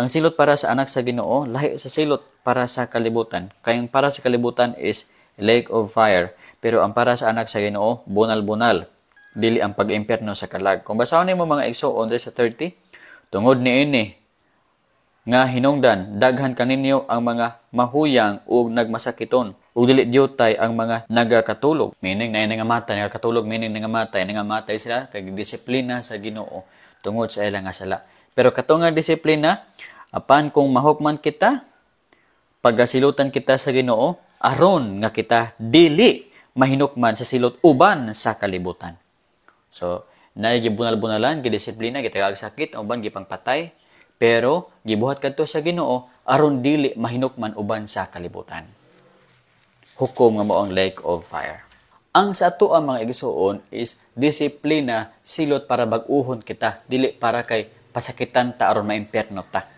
Ang silot para sa anak sa Ginoo lahi sa silot para sa kalibutan. Kaya ang para sa kalibutan is lake of fire, pero ang para sa anak sa Ginoo bunal-bunal dili ang pag-impyerno sa kalag. Kung basahon nimo mga igsoon sa 30, tungod niini nga hinungdan daghan kaninyo ang mga mahuyang ug nagmasakiton ug dili diyotay ang mga nagakatulog meaning nay nangamatay nagakatulog meaning nangamatay nangamatay sila kay disiplina sa Ginoo tungod sa ilang sala pero katong nga disiplina Apan kung mahukman kita, pagasilutan kita sa Ginoo, aron nga kita dili mahinukman sa silot uban sa kalibutan. So, naay gibunal-bunalan gidisiplina gitagag sakit uban gipangpatay pero gibuhat kadto sa Ginoo aron dili mahinukman uban sa kalibutan. Hukom nga mao ang lake of fire. Ang sa ato ang mga igsuon is disiplina silot para bag kita dili para kay pasakitan ta aron maimperno ta.